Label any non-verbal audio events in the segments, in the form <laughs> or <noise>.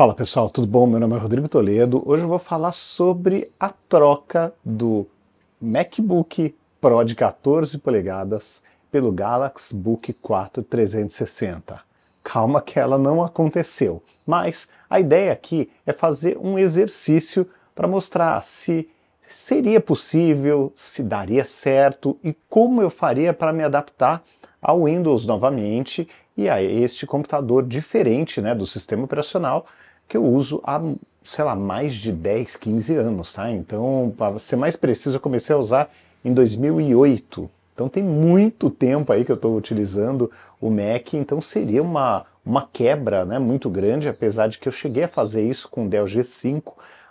Fala pessoal, tudo bom? Meu nome é Rodrigo Toledo. Hoje eu vou falar sobre a troca do MacBook Pro de 14 polegadas pelo Galaxy Book 4 360. Calma que ela não aconteceu, mas a ideia aqui é fazer um exercício para mostrar se seria possível, se daria certo e como eu faria para me adaptar ao Windows novamente e a este computador diferente né, do sistema operacional que eu uso há, sei lá, mais de 10, 15 anos, tá? Então, para ser mais preciso, eu comecei a usar em 2008. Então tem muito tempo aí que eu estou utilizando o Mac, então seria uma, uma quebra né, muito grande, apesar de que eu cheguei a fazer isso com o Dell G5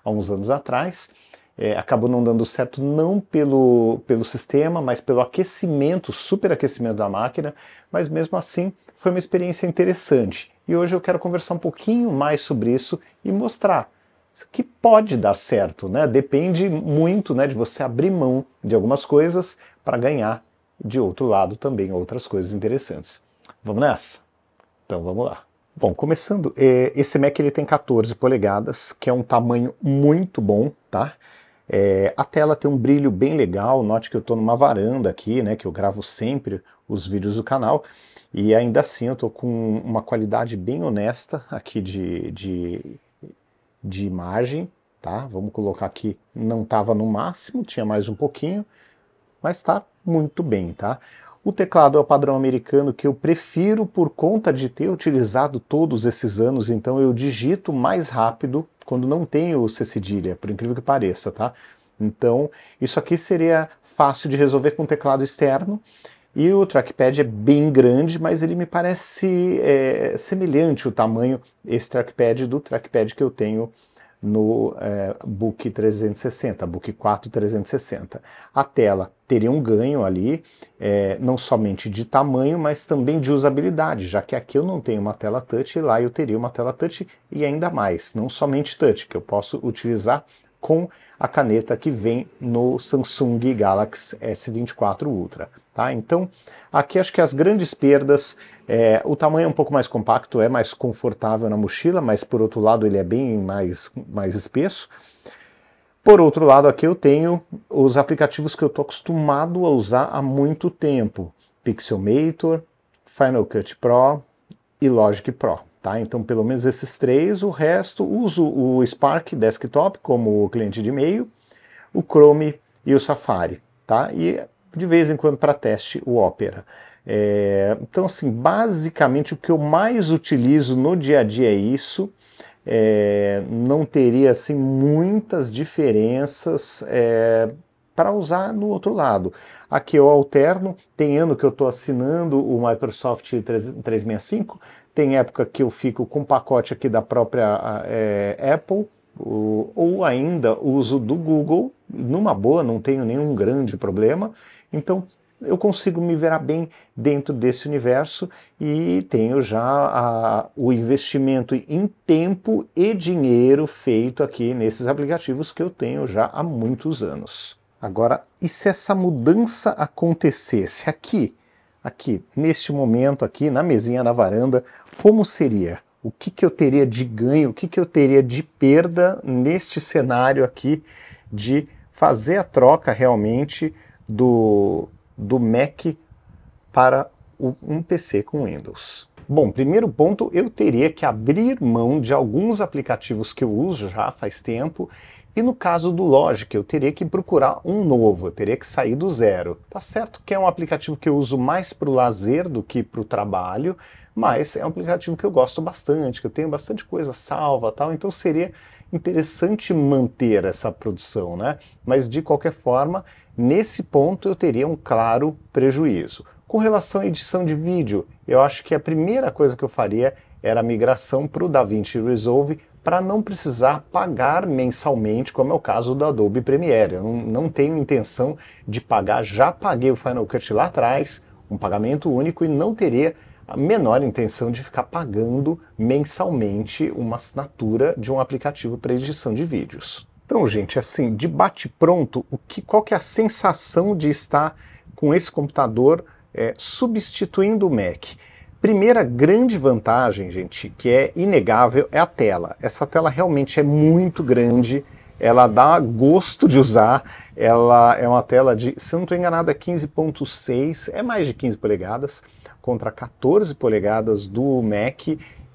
há uns anos atrás. É, acabou não dando certo não pelo, pelo sistema, mas pelo aquecimento, superaquecimento da máquina, mas mesmo assim foi uma experiência interessante. E hoje eu quero conversar um pouquinho mais sobre isso e mostrar que pode dar certo, né? Depende muito, né, de você abrir mão de algumas coisas para ganhar de outro lado também outras coisas interessantes. Vamos nessa? Então vamos lá. Bom, começando, é, esse Mac ele tem 14 polegadas, que é um tamanho muito bom, tá? É, a tela tem um brilho bem legal, note que eu estou numa varanda aqui, né, que eu gravo sempre os vídeos do canal, e ainda assim eu estou com uma qualidade bem honesta aqui de, de, de imagem, tá? Vamos colocar aqui, não estava no máximo, tinha mais um pouquinho, mas está muito bem, tá? O teclado é o padrão americano que eu prefiro por conta de ter utilizado todos esses anos, então eu digito mais rápido quando não tenho C cedilha, por incrível que pareça, tá? Então, isso aqui seria fácil de resolver com teclado externo, e o trackpad é bem grande, mas ele me parece é, semelhante o tamanho, esse trackpad, do trackpad que eu tenho no é, Book 360, Book 4 360. A tela teria um ganho ali, é, não somente de tamanho, mas também de usabilidade, já que aqui eu não tenho uma tela touch, lá eu teria uma tela touch e ainda mais, não somente touch, que eu posso utilizar com a caneta que vem no Samsung Galaxy S24 Ultra. Tá? Então, aqui acho que as grandes perdas, é, o tamanho é um pouco mais compacto, é mais confortável na mochila, mas por outro lado ele é bem mais, mais espesso. Por outro lado, aqui eu tenho os aplicativos que eu estou acostumado a usar há muito tempo. Pixelmator, Final Cut Pro e Logic Pro. Tá? Então, pelo menos esses três, o resto uso o Spark Desktop como cliente de e-mail, o Chrome e o Safari, tá? E de vez em quando para teste o Opera. É... então, assim, basicamente o que eu mais utilizo no dia a dia é isso. É... não teria assim muitas diferenças. É para usar no outro lado. Aqui eu alterno, tem ano que eu estou assinando o Microsoft 365, tem época que eu fico com pacote aqui da própria é, Apple, ou, ainda uso do Google, numa boa, não tenho nenhum grande problema, então eu consigo me ver bem dentro desse universo e tenho já a, o investimento em tempo e dinheiro feito aqui nesses aplicativos que eu tenho já há muitos anos. Agora, e se essa mudança acontecesse aqui, aqui, neste momento, aqui na mesinha, na varanda, como seria? O que, que eu teria de ganho, o que, que eu teria de perda neste cenário aqui de fazer a troca realmente do, do Mac para o, um PC com Windows? Bom, primeiro ponto, eu teria que abrir mão de alguns aplicativos que eu uso já faz tempo e no caso do Logic, eu teria que procurar um novo, eu teria que sair do zero. Tá certo que é um aplicativo que eu uso mais para o lazer do que para o trabalho, mas é um aplicativo que eu gosto bastante, que eu tenho bastante coisa salva tal, então seria interessante manter essa produção, né? Mas de qualquer forma, nesse ponto eu teria um claro prejuízo. Com relação à edição de vídeo, eu acho que a primeira coisa que eu faria era a migração para o DaVinci Resolve para não precisar pagar mensalmente, como é o caso do Adobe Premiere. Eu não, não tenho intenção de pagar, já paguei o Final Cut lá atrás, um pagamento único, e não teria a menor intenção de ficar pagando mensalmente uma assinatura de um aplicativo para edição de vídeos. Então, gente, assim, de bate-pronto, qual que é a sensação de estar com esse computador é, substituindo o Mac? Primeira grande vantagem, gente, que é inegável, é a tela. Essa tela realmente é muito grande, ela dá gosto de usar, ela é uma tela de, se não estou enganado, é 15.6, é mais de 15 polegadas, contra 14 polegadas do Mac,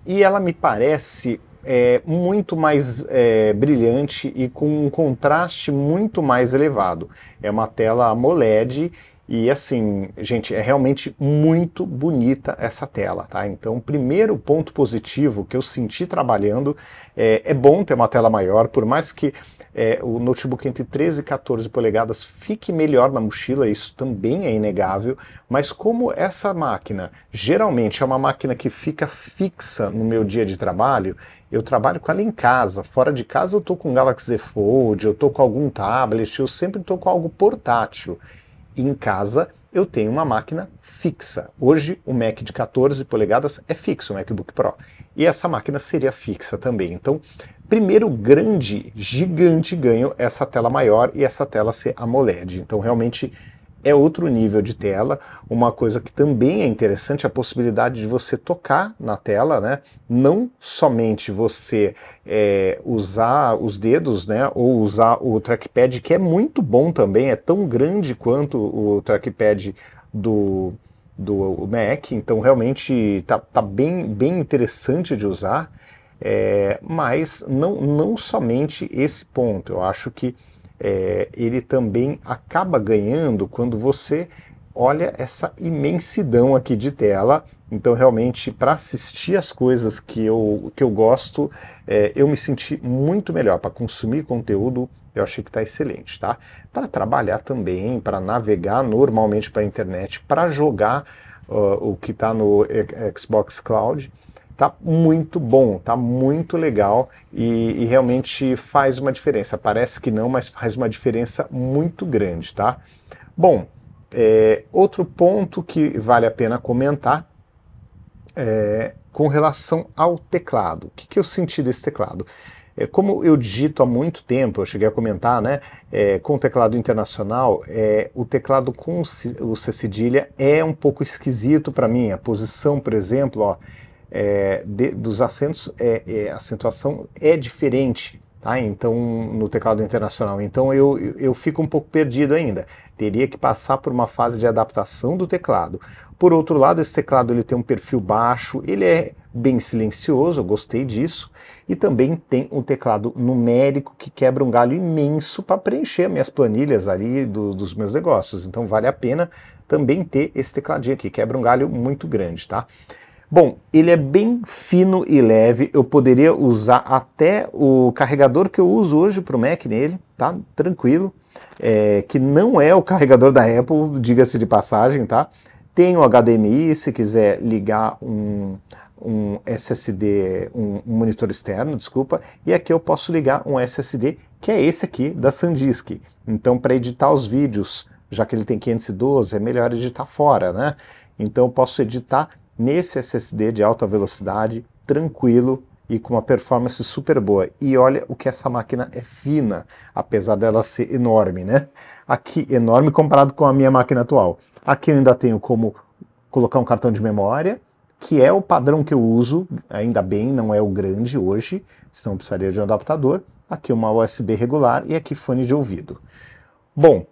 e ela me parece é, muito mais é, brilhante e com um contraste muito mais elevado. É uma tela AMOLED e assim, gente, é realmente muito bonita essa tela, tá? Então, primeiro ponto positivo que eu senti trabalhando, é, é bom ter uma tela maior, por mais que é, o notebook entre 13 e 14 polegadas fique melhor na mochila, isso também é inegável, mas como essa máquina geralmente é uma máquina que fica fixa no meu dia de trabalho, eu trabalho com ela em casa, fora de casa eu tô com Galaxy Fold, eu tô com algum tablet, eu sempre tô com algo portátil em casa eu tenho uma máquina fixa. Hoje o Mac de 14 polegadas é fixo, o MacBook Pro. E essa máquina seria fixa também. Então, primeiro grande, gigante ganho é essa tela maior e essa tela ser AMOLED. Então, realmente é outro nível de tela. Uma coisa que também é interessante é a possibilidade de você tocar na tela, né? Não somente você é, usar os dedos, né? Ou usar o trackpad, que é muito bom também, é tão grande quanto o trackpad do do Mac, então realmente tá, tá bem, bem interessante de usar, é, mas não, não somente esse ponto. Eu acho que é, ele também acaba ganhando quando você olha essa imensidão aqui de tela. Então, realmente, para assistir as coisas que eu, que eu gosto, é, eu me senti muito melhor. Para consumir conteúdo, eu achei que está excelente, tá? Para trabalhar também, para navegar normalmente para a internet, para jogar uh, o que está no é, Xbox Cloud tá muito bom, tá muito legal e, e, realmente faz uma diferença. Parece que não, mas faz uma diferença muito grande, tá? Bom, é, outro ponto que vale a pena comentar é com relação ao teclado. O que, que eu senti desse teclado? É, como eu digito há muito tempo, eu cheguei a comentar, né? É, com o teclado internacional, é, o teclado com o C cedilha é um pouco esquisito para mim. A posição, por exemplo, ó, é, de, dos acentos, é, é, a acentuação é diferente tá? então, no teclado internacional. Então eu, eu fico um pouco perdido ainda. Teria que passar por uma fase de adaptação do teclado. Por outro lado, esse teclado ele tem um perfil baixo, ele é bem silencioso, eu gostei disso, e também tem um teclado numérico que quebra um galho imenso para preencher minhas planilhas ali do, dos meus negócios. Então vale a pena também ter esse tecladinho aqui, quebra um galho muito grande, tá? Bom, ele é bem fino e leve, eu poderia usar até o carregador que eu uso hoje para o Mac nele, tá? Tranquilo, é, que não é o carregador da Apple, diga-se de passagem, tá? Tem o HDMI, se quiser ligar um, um SSD, um, um, monitor externo, desculpa, e aqui eu posso ligar um SSD, que é esse aqui da SanDisk. Então, para editar os vídeos, já que ele tem 512, é melhor editar fora, né? Então, eu posso editar nesse SSD de alta velocidade, tranquilo e com uma performance super boa. E olha o que essa máquina é fina, apesar dela ser enorme, né? Aqui, enorme comparado com a minha máquina atual. Aqui eu ainda tenho como colocar um cartão de memória, que é o padrão que eu uso, ainda bem, não é o grande hoje, senão precisaria de um adaptador. Aqui uma USB regular e aqui fone de ouvido. Bom,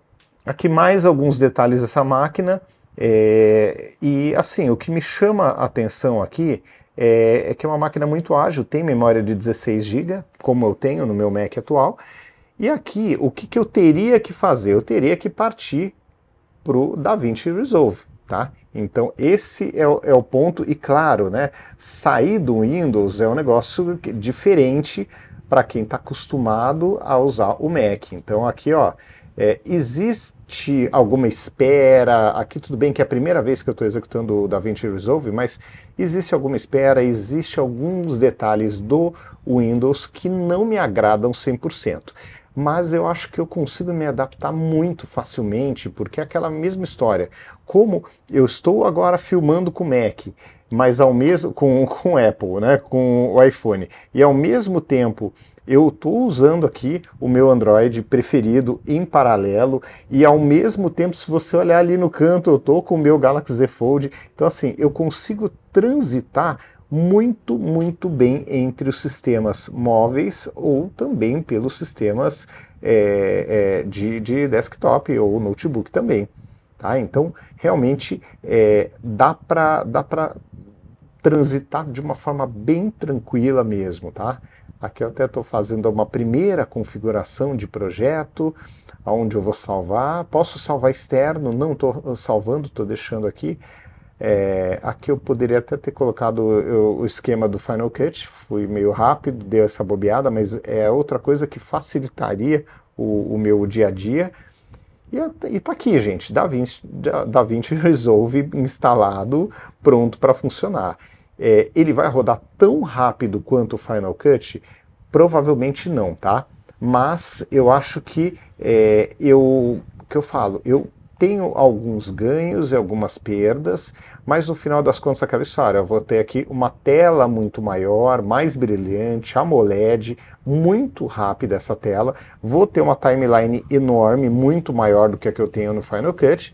aqui mais alguns detalhes dessa máquina. É, e assim, o que me chama a atenção aqui é, é, que é uma máquina muito ágil, tem memória de 16 GB, como eu tenho no meu Mac atual. E aqui, o que, que eu teria que fazer? Eu teria que partir para o DaVinci Resolve, tá? Então esse é o, é o ponto, e claro, né, sair do Windows é um negócio diferente para quem está acostumado a usar o Mac. Então aqui, ó, é, existe permite alguma espera? Aqui tudo bem que é a primeira vez que eu estou executando o DaVinci Resolve, mas existe alguma espera, existe alguns detalhes do Windows que não me agradam 100% mas eu acho que eu consigo me adaptar muito facilmente, porque é aquela mesma história. Como eu estou agora filmando com Mac, mas ao mesmo com com Apple, né, com o iPhone, e ao mesmo tempo eu estou usando aqui o meu Android preferido em paralelo e ao mesmo tempo, se você olhar ali no canto, eu estou com o meu Galaxy Z Fold. Então assim, eu consigo transitar muito, muito bem entre os sistemas móveis ou também pelos sistemas é, é, de, de desktop ou notebook também. Tá? Então, realmente, é, dá para dá transitar de uma forma bem tranquila mesmo, tá? Aqui eu até estou fazendo uma primeira configuração de projeto, aonde eu vou salvar. Posso salvar externo, não estou uh, salvando, estou deixando aqui. É, aqui eu poderia até ter colocado eu, o esquema do Final Cut, fui meio rápido, deu essa bobeada, mas é outra coisa que facilitaria o, o meu dia a dia. E, está aqui, gente, DaVinci, DaVinci <laughs> Resolve instalado, pronto para funcionar é, ele vai rodar tão rápido quanto o Final Cut? Provavelmente não, tá? Mas eu acho que é, eu que eu falo, eu tenho alguns ganhos e algumas perdas, mas no final das contas é aquela história, eu vou ter aqui uma tela muito maior, mais brilhante, AMOLED, muito rápida essa tela, vou ter uma timeline enorme, muito maior do que a que eu tenho no Final Cut,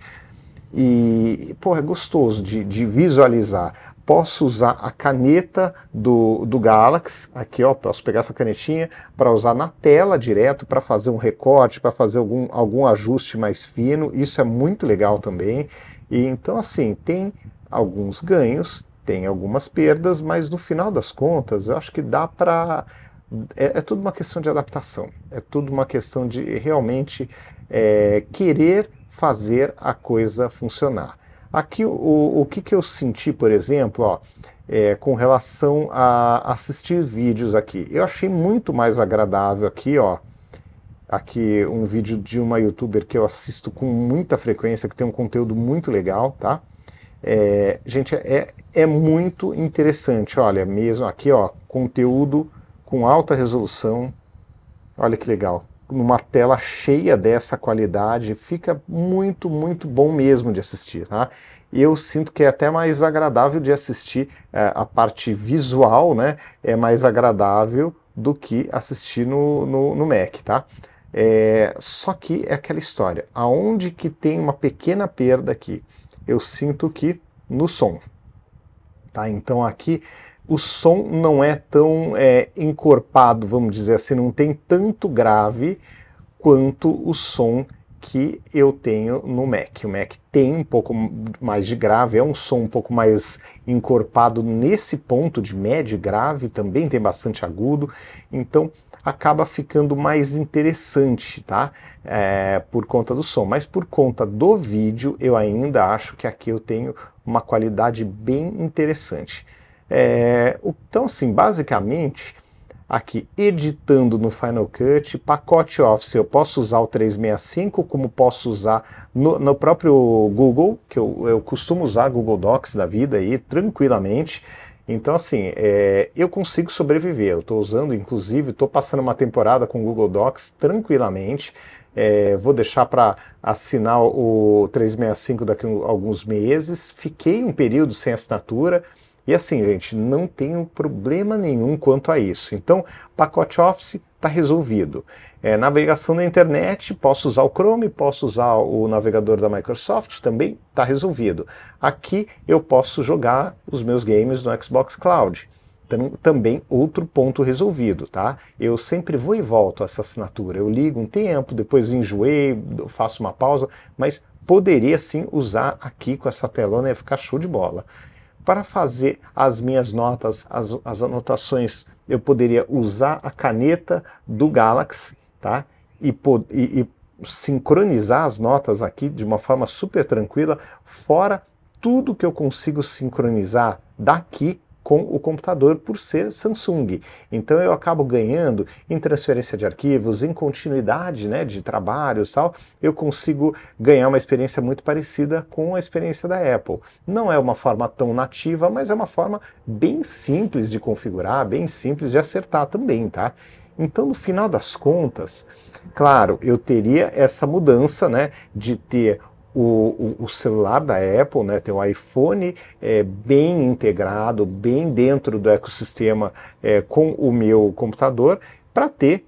e, pô, é gostoso de, de visualizar posso usar a caneta do, do Galaxy, aqui ó, posso pegar essa canetinha para usar na tela direto para fazer um recorte, para fazer algum, algum ajuste mais fino, isso é muito legal também. E, então assim, tem alguns ganhos, tem algumas perdas, mas no final das contas eu acho que dá para... É, é, tudo uma questão de adaptação, é tudo uma questão de realmente é, querer fazer a coisa funcionar. Aqui, o, o que, que eu senti, por exemplo, ó, é, com relação a assistir vídeos aqui. Eu achei muito mais agradável aqui, ó, aqui um vídeo de uma youtuber que eu assisto com muita frequência, que tem um conteúdo muito legal, tá? É, gente, é, é muito interessante, olha, mesmo aqui, ó, conteúdo com alta resolução, olha que legal, numa tela cheia dessa qualidade, fica muito, muito bom mesmo de assistir. Tá? Eu sinto que é até mais agradável de assistir é, a parte visual, né? É mais agradável do que assistir no, no, no Mac, tá? É, só que é aquela história, aonde que tem uma pequena perda aqui? Eu sinto que no som, tá? Então aqui o som não é tão é, encorpado, vamos dizer assim, não tem tanto grave quanto o som que eu tenho no Mac. O Mac tem um pouco mais de grave, é um som um pouco mais encorpado nesse ponto de médio e grave, também tem bastante agudo, então acaba ficando mais interessante, tá? É, por conta do som, mas por conta do vídeo eu ainda acho que aqui eu tenho uma qualidade bem interessante. É, então, assim, basicamente, aqui editando no Final Cut, pacote Office, eu posso usar o 365, como posso usar no, no próprio Google, que eu, eu costumo usar Google Docs da vida aí, tranquilamente. Então, assim, é, eu consigo sobreviver. Eu estou usando, inclusive, estou passando uma temporada com o Google Docs tranquilamente. É, vou deixar para assinar o 365 daqui a alguns meses. Fiquei um período sem assinatura. E assim, gente, não tenho problema nenhum quanto a isso. Então, pacote Office está resolvido. É, navegação na internet, posso usar o Chrome, posso usar o navegador da Microsoft, também está resolvido. Aqui eu posso jogar os meus games no Xbox Cloud. Então, também outro ponto resolvido, tá? Eu sempre vou e volto a essa assinatura. Eu ligo um tempo, depois enjoei, faço uma pausa, mas poderia sim usar aqui com essa telona e ficar show de bola para fazer as minhas notas, as, as anotações. Eu poderia usar a caneta do Galaxy, tá? E, e, e sincronizar as notas aqui de uma forma super tranquila, fora tudo que eu consigo sincronizar daqui com o computador por ser Samsung. Então eu acabo ganhando em transferência de arquivos, em continuidade né, de trabalhos tal, eu consigo ganhar uma experiência muito parecida com a experiência da Apple. Não é uma forma tão nativa, mas é uma forma bem simples de configurar, bem simples de acertar também, tá? Então, no final das contas, claro, eu teria essa mudança, né, de ter o, o, celular da Apple, né, tem o iPhone é, bem integrado, bem dentro do ecossistema é, com o meu computador, para ter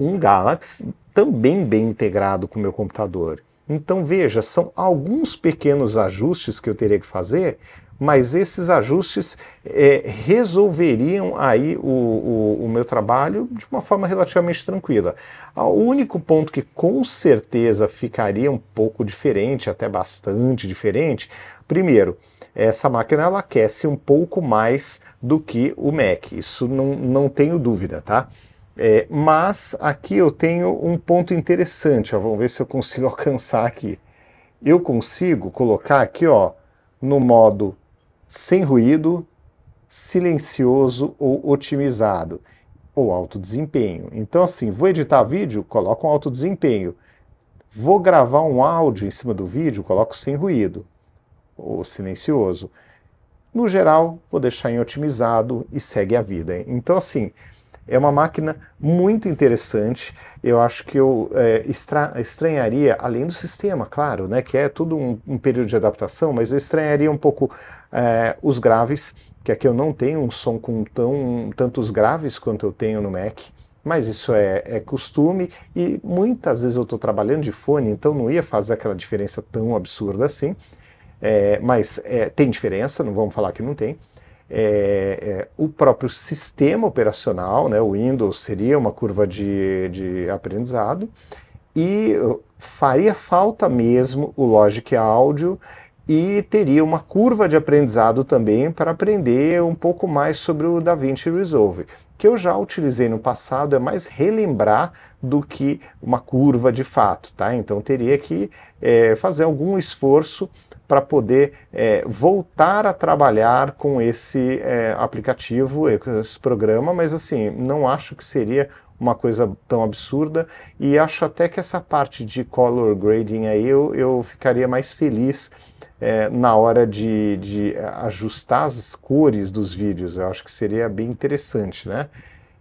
um Galaxy também bem integrado com o meu computador. Então veja, são alguns pequenos ajustes que eu teria que fazer mas esses ajustes é, resolveriam aí o, o, o, meu trabalho de uma forma relativamente tranquila. Ah, o único ponto que com certeza ficaria um pouco diferente, até bastante diferente, primeiro, essa máquina ela aquece um pouco mais do que o Mac, isso não, não tenho dúvida, tá? É, mas aqui eu tenho um ponto interessante, ó, vamos ver se eu consigo <laughs> alcançar aqui. Eu consigo colocar aqui, ó, no modo sem ruído, silencioso ou otimizado, ou alto desempenho. Então, assim, vou editar vídeo, coloco um alto desempenho. Vou gravar um áudio em cima do vídeo, coloco sem ruído ou silencioso. No geral, vou deixar em otimizado e segue a vida. Então, assim, é uma máquina muito interessante. Eu acho que eu é, estranharia, além do sistema, claro, né, que é tudo um, um período de adaptação, mas eu estranharia um pouco é, os graves, que aqui eu não tenho um som com tão, tantos graves quanto eu tenho no Mac. Mas isso é, é costume e muitas vezes eu estou trabalhando de fone, então não ia fazer aquela diferença tão absurda assim. É, mas é, tem diferença, não vamos falar que não tem é, é, o próprio sistema operacional, né, o Windows seria uma curva de, de aprendizado, e uh, faria falta mesmo o Logic Audio e teria uma curva de aprendizado também para aprender um pouco mais sobre o DaVinci Resolve, que eu já utilizei no passado, é mais relembrar do que uma curva de fato, tá? Então teria que é, fazer algum esforço para poder é, voltar a trabalhar com esse é, aplicativo, esse programa, mas assim, não acho que seria uma coisa tão absurda e acho até que essa parte de color grading aí eu, eu ficaria mais feliz é, na hora de, de ajustar as cores dos vídeos, eu acho que seria bem interessante, né?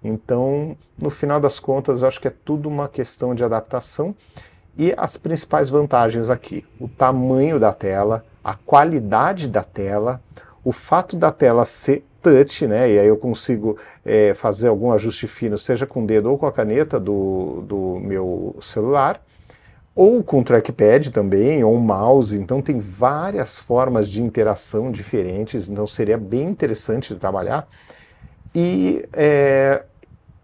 Então, no final das contas, acho que é tudo uma questão de adaptação e as principais vantagens aqui: o tamanho da tela, a qualidade da tela, o fato da tela ser touch, né? E aí eu consigo é, fazer algum ajuste fino, seja com o dedo ou com a caneta do, do meu celular, ou com trackpad também, ou mouse. Então tem várias formas de interação diferentes. Então seria bem interessante de trabalhar. E é,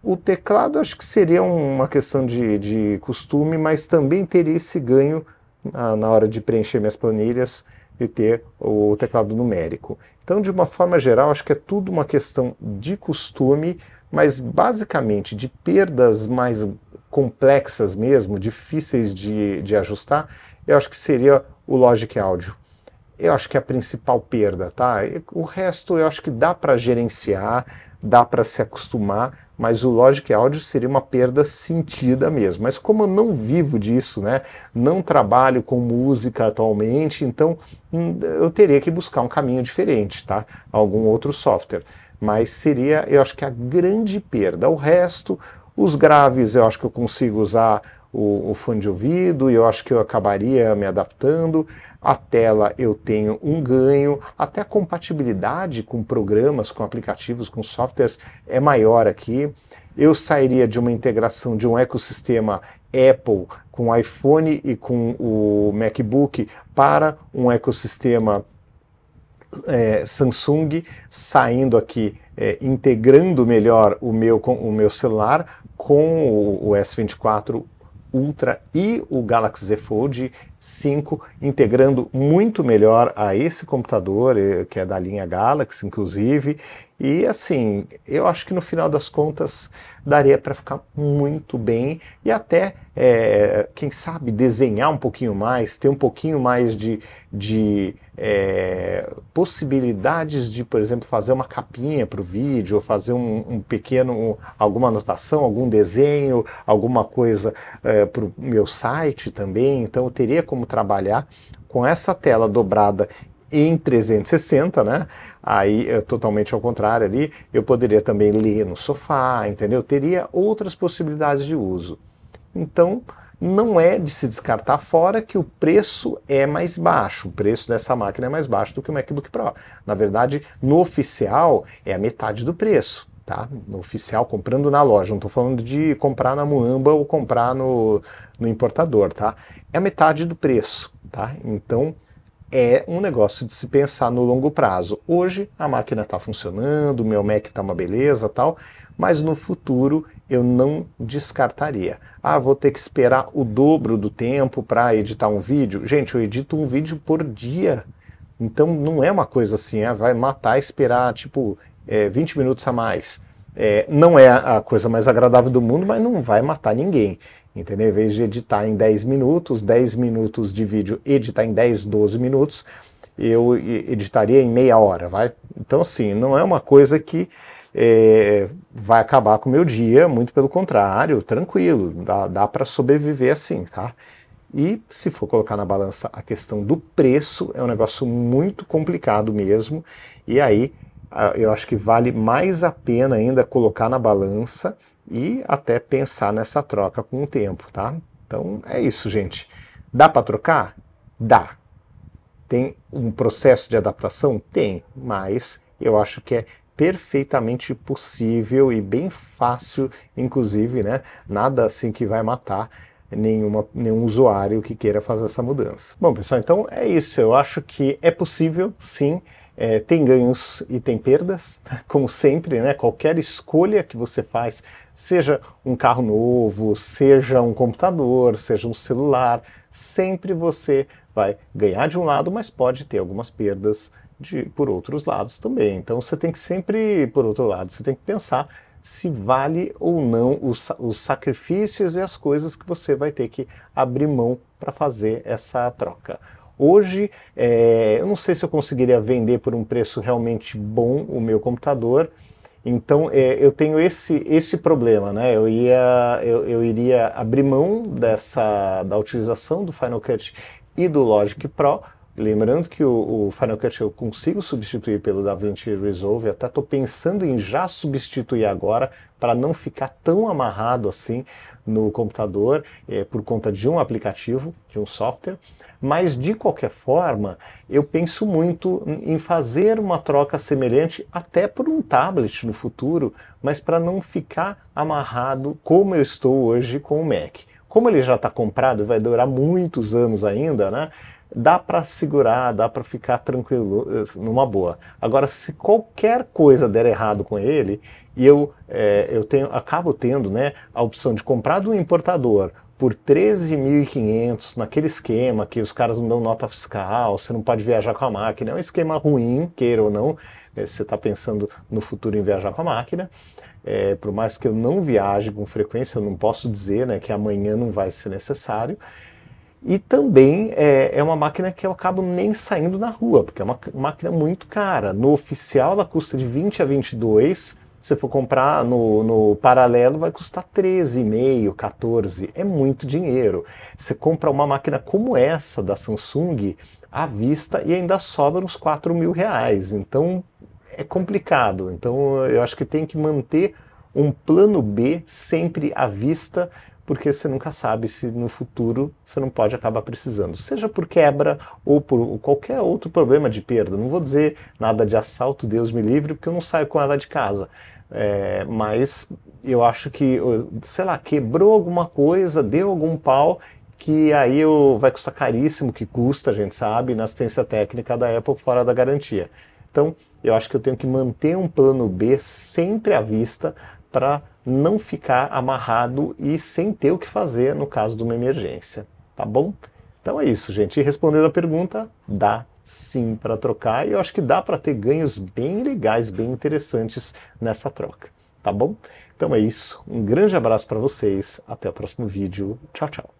o teclado acho que seria uma questão de, de costume, mas também teria esse ganho na, na hora de preencher minhas planilhas e ter o teclado numérico. Então, de uma forma geral, acho que é tudo uma questão de costume, mas basicamente de perdas mais complexas mesmo, difíceis de, de ajustar, eu acho que seria o Logic Audio. Eu acho que é a principal perda, tá? O resto eu acho que dá para gerenciar, dá para se acostumar, mas o Logic Audio seria uma perda sentida mesmo. Mas como eu não vivo disso, né, não trabalho com música atualmente, então hum, eu teria que buscar um caminho diferente, tá? Algum outro software. Mas seria, eu acho que a grande perda. O resto, os graves, eu acho que eu consigo usar o, o fone de ouvido e eu acho que eu acabaria me adaptando a tela eu tenho um ganho, até a compatibilidade com programas, com aplicativos, com softwares é maior aqui. Eu sairia de uma integração de um ecossistema Apple com iPhone e com o MacBook para um ecossistema é, Samsung, saindo aqui, é, integrando melhor o meu, o meu celular com o, o S24 Ultra e o Galaxy Z Fold 5, integrando muito melhor a esse computador, eh, que é da linha Galaxy, inclusive, e assim, eu acho que no final das contas daria para ficar muito bem e até, é, quem sabe, desenhar um pouquinho mais, ter um pouquinho mais de, de é, possibilidades de, por exemplo, fazer uma capinha para o vídeo, ou fazer um, um pequeno, um, alguma anotação, algum desenho, alguma coisa é, para o meu site também. Então eu teria como trabalhar com essa tela dobrada em 360, né? Aí, é totalmente ao contrário ali, eu poderia também ler no sofá, entendeu? Teria outras possibilidades de uso. Então, não é de se descartar fora que o preço é mais baixo. O preço dessa máquina é mais baixo do que o MacBook Pro. Na verdade, no oficial é a metade do preço. Tá? No oficial, comprando na loja. Não estou falando de comprar na Muamba ou comprar no, no importador. Tá? É a metade do preço. Tá? Então, é um negócio de se pensar no longo prazo. Hoje a máquina está funcionando, o meu Mac está uma beleza tal, mas no futuro eu não descartaria. Ah, vou ter que esperar o dobro do tempo para editar um vídeo. Gente, eu edito um vídeo por dia. Então não é uma coisa assim, ah, vai matar esperar tipo é, 20 minutos a mais. É, não é a coisa mais agradável do mundo, mas não vai matar ninguém. Entendeu? Em vez de editar em 10 minutos, 10 minutos de vídeo, editar em 10, 12 minutos, eu editaria em meia hora, vai? Então, assim, não é uma coisa que é, vai acabar com o meu dia, muito pelo contrário, tranquilo, dá, dá para sobreviver assim, tá? E se for colocar na balança a questão do preço, é um negócio muito complicado mesmo, e aí eu acho que vale mais a pena ainda colocar na balança e até pensar nessa troca com o tempo, tá? Então é isso, gente. Dá para trocar? Dá. Tem um processo de adaptação? Tem, mas eu acho que é perfeitamente possível e bem fácil, inclusive, né? Nada assim que vai matar nenhuma, nenhum usuário que queira fazer essa mudança. Bom, pessoal, então é isso. Eu acho que é possível, sim, é, tem ganhos e tem perdas, <laughs> como sempre, né? Qualquer escolha que você faz, seja um carro novo, seja um computador, seja um celular, sempre você vai ganhar de um lado, mas pode ter algumas perdas de, por outros lados também. Então você tem que sempre, por outro lado, você tem que pensar se vale ou não os, os sacrifícios e as coisas que você vai ter que abrir mão para fazer essa troca. Hoje, é, eu não sei se eu conseguiria vender por um preço realmente bom o meu computador. Então é, eu tenho esse, esse problema, né? Eu, ia, eu, eu iria abrir mão dessa da utilização do Final Cut e do Logic Pro Lembrando que o, o, Final Cut eu consigo substituir pelo DaVinci Resolve, até estou pensando em já substituir agora para não ficar tão amarrado assim no computador é, por conta de um aplicativo, de um software. Mas de qualquer forma, eu penso muito em fazer uma troca semelhante até por um tablet no futuro, mas para não ficar amarrado como eu estou hoje com o Mac. Como ele já está comprado, vai durar muitos anos ainda, né? dá para segurar, dá para ficar tranquilo, numa boa. Agora, se qualquer coisa der errado com ele, e eu, é, eu tenho, acabo tendo né, a opção de comprar do importador por 13.500 naquele esquema que os caras não dão nota fiscal, você não pode viajar com a máquina, é um esquema ruim, queira ou não, é, você está pensando no futuro em viajar com a máquina, é, por mais que eu não viaje com frequência, eu não posso dizer né, que amanhã não vai ser necessário, e também é, é, uma máquina que eu acabo nem saindo na rua, porque é uma máquina muito cara. No oficial ela custa de 20 a 22, se for comprar no, no paralelo vai custar 13,5, 14, é muito dinheiro. Você compra uma máquina como essa da Samsung à vista e ainda sobra uns 4 mil reais, então é complicado. Então eu acho que tem que manter um plano B sempre à vista porque você nunca sabe se no futuro você não pode acabar precisando, seja por quebra ou por qualquer outro problema de perda. Não vou dizer nada de assalto, Deus me livre, porque eu não saio com ela de casa. É, mas eu acho que, sei lá, quebrou alguma coisa, deu algum pau que aí eu, vai custar caríssimo, que custa, a gente sabe, na assistência técnica da Apple fora da garantia. Então, eu acho que eu tenho que manter um plano B sempre à vista para não ficar amarrado e sem ter o que fazer no caso de uma emergência, tá bom? Então é isso, gente. E respondendo a pergunta, dá sim para trocar e eu acho que dá para ter ganhos bem legais, bem interessantes nessa troca, tá bom? Então é isso. Um grande abraço para vocês. Até o próximo vídeo. Tchau, tchau.